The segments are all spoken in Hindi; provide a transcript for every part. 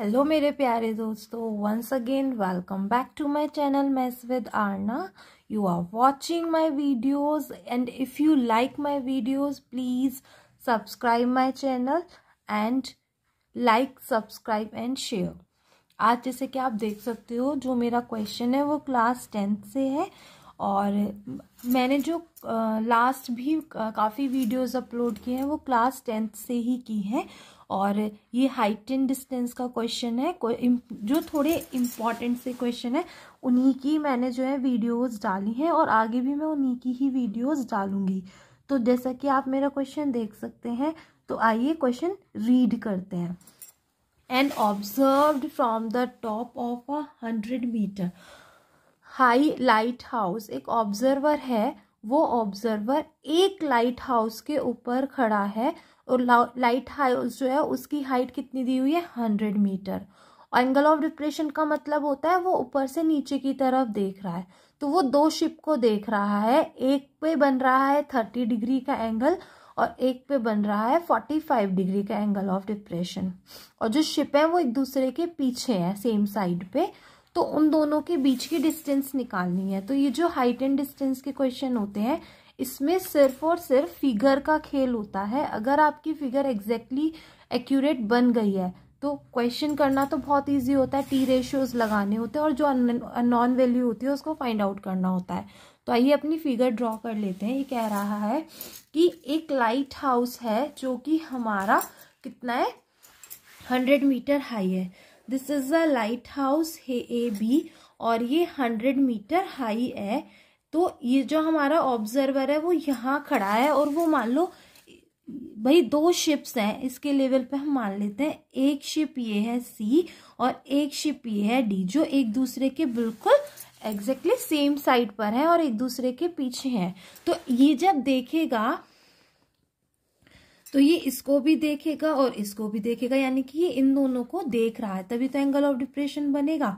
हेलो मेरे प्यारे दोस्तों once again welcome back to my channel mess with Aarna you are watching my videos and if you like my videos please subscribe my channel and like subscribe and share आज जैसे कि आप देख सकते हो जो मेरा क्वेश्चन है वो क्लास टेंथ से है और मैंने जो लास्ट भी काफ़ी वीडियोस अपलोड किए हैं वो क्लास टेंथ से ही की हैं और ये हाइट एंड डिस्टेंस का क्वेश्चन है जो थोड़े इम्पॉर्टेंट से क्वेश्चन है उन्हीं की मैंने जो है वीडियोस डाली हैं और आगे भी मैं उन्हीं की ही वीडियोस डालूंगी तो जैसा कि आप मेरा क्वेश्चन देख सकते हैं तो आइए क्वेश्चन रीड करते हैं and observe from the top of a hundred metre high lighthouse एक ऑब्जर्वर है वो ऑब्जर्वर एक लाइट हाउस के ऊपर खड़ा है और लाइट हाउस जो है उसकी हाइट कितनी दी हुई है hundred metre angle of depression का मतलब होता है वो ऊपर से नीचे की तरफ देख रहा है तो वो दो शिप को देख रहा है एक पे बन रहा है थर्टी डिग्री का एंगल और एक पे बन रहा है फोर्टी फाइव डिग्री का एंगल ऑफ डिप्रेशन और जो शिप है वो एक दूसरे के पीछे है सेम साइड पे तो उन दोनों के बीच की डिस्टेंस निकालनी है तो ये जो हाइट एंड डिस्टेंस के क्वेश्चन होते हैं इसमें सिर्फ और सिर्फ फिगर का खेल होता है अगर आपकी फिगर एग्जैक्टली एक्यूरेट बन गई है तो क्वेश्चन करना तो बहुत इजी होता है टी रेशियोज लगाने होते हैं और जो नॉन वैल्यू होती है उसको फाइंड आउट करना होता है तो आइए अपनी फिगर ड्रॉ कर लेते हैं ये कह रहा है कि एक लाइट हाउस है जो कि हमारा कितना है हंड्रेड मीटर हाई है this is a lighthouse है ए बी और ये हंड्रेड मीटर हाई है तो ये जो हमारा ऑब्जर्वर है वो यहाँ खड़ा है और वो मान लो भाई दो शिप्स हैं इसके लेवल पे हम मान लेते हैं एक शिप ये है सी और एक शिप ये है डी जो एक दूसरे के बिल्कुल एग्जैक्टली सेम साइड पर है और एक दूसरे के पीछे हैं तो ये जब देखेगा तो ये इसको भी देखेगा और इसको भी देखेगा यानी कि ये इन दोनों को देख रहा है तभी तो एंगल ऑफ डिप्रेशन बनेगा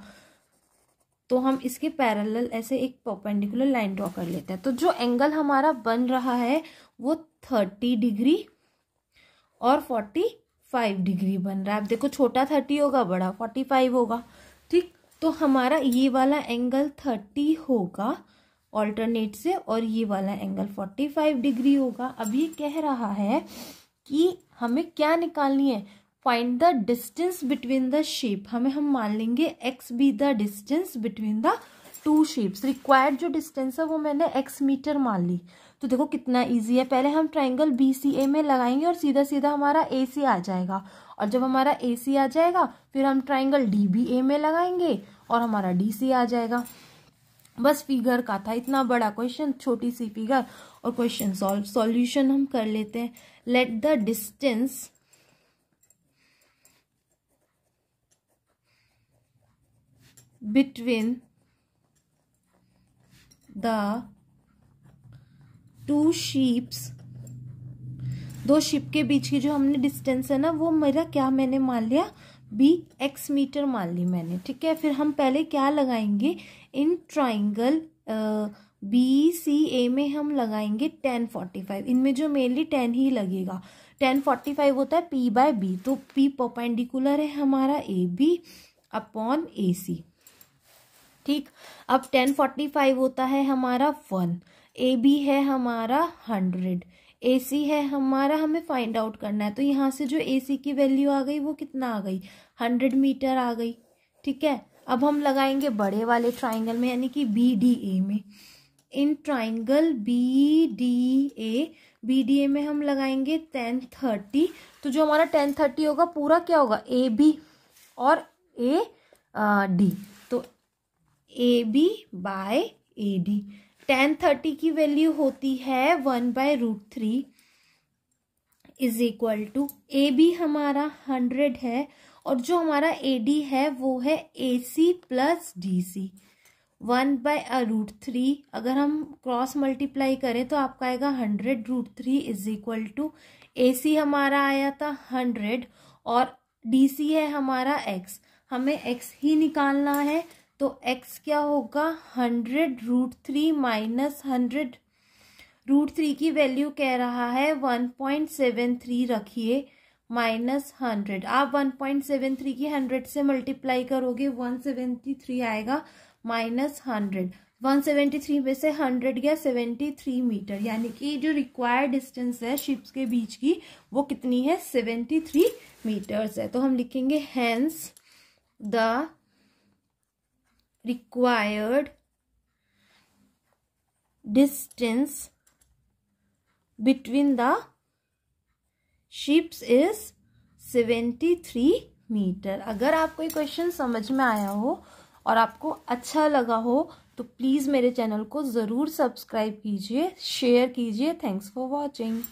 तो हम इसके पैरेलल ऐसे एक परपेंडिकुलर लाइन ड्रॉ कर लेते हैं तो जो एंगल हमारा बन रहा है वो थर्टी डिग्री और फोर्टी फाइव डिग्री बन रहा है अब देखो छोटा थर्टी होगा बड़ा फोर्टी फाइव होगा ठीक तो हमारा ये वाला एंगल थर्टी होगा ऑल्टरनेट से और ये वाला एंगल फोर्टी फाइव डिग्री होगा अब ये कह रहा है कि हमें क्या निकालनी है find the distance between the shape हमें हम मान लेंगे x be the distance between the two ships required जो डिस्टेंस है वो मैंने एक्स मीटर मान ली तो देखो कितना इजी है पहले हम ट्राइंगल बी सी ए में लगाएंगे और सीधा सीधा हमारा ए सी आ जाएगा और जब हमारा ए सी आ जाएगा फिर हम ट्राइंगल डी बी ए में लगाएंगे और हमारा डी सी आ जाएगा बस फिगर का था इतना बड़ा क्वेश्चन छोटी सी फिगर और क्वेश्चन सॉल्व सॉल्यूशन हम कर लेते हैं let the distance between the two ships दो शिप के बीच की जो हमने डिस्टेंस है ना वो मेरा क्या मैंने मान लिया बी एक्स मीटर मान ली मैंने ठीक है फिर हम पहले क्या लगाएंगे इन ट्राइंगल बी सी ए में हम लगाएंगे टेन फोर्टी फाइव इनमें जो मेनली टेन ही लगेगा टेन फोर्टी फाइव होता है पी बाय बी तो पी पोपेंडिकुलर है हमारा ए बी अपॉन ए सी ठीक अब टेन फोर्टी फाइव होता है हमारा वन ए बी है हमारा हंड्रेड ए सी है हमारा हमें फाइंड आउट करना है तो यहाँ से जो ए सी की वैल्यू आ गई वो कितना आ गई हंड्रेड मीटर आ गई ठीक है अब हम लगाएंगे बड़े वाले ट्राइंगल में यानी कि बी डी ए में in triangle B D A B D A में हम लगाएंगे टेन थर्टी तो जो हमारा टेन थर्टी होगा पूरा क्या होगा ए बी और ए डी तो A B by A D tan thirty की वैल्यू होती है one by root three is equal to A B हमारा हंड्रेड है और जो हमारा ए डी है वो है A C plus D C one by root three अगर हम क्रॉस मल्टीप्लाई करें तो आपका आएगा hundred root three is equal to A C हमारा आया था हंड्रेड और डी सी है हमारा एक्स हमें एक्स ही निकालना है तो एक्स क्या होगा hundred root three minus hundred root three की वैल्यू कह रहा है वन पॉइंट सेवन थ्री रखिए माइनस हंड्रेड आप वन पॉइंट सेवन थ्री की हंड्रेड से मल्टीप्लाई करोगे वन सेवेंटी थ्री आएगा minus hundred one seventy three में से हंड्रेड गया सेवेंटी थ्री मीटर यानी कि जो रिक्वायर्ड डिस्टेंस है शिप्स के बीच की वो कितनी है सेवेंटी थ्री मीटर्स है तो हम लिखेंगे hence the required distance between the ships is seventy three metre अगर आपको ये क्वेश्चन समझ में आया हो और आपको अच्छा लगा हो तो प्लीज़ मेरे चैनल को ज़रूर सब्सक्राइब कीजिए शेयर कीजिए थैंक्स फॉर वॉचिंग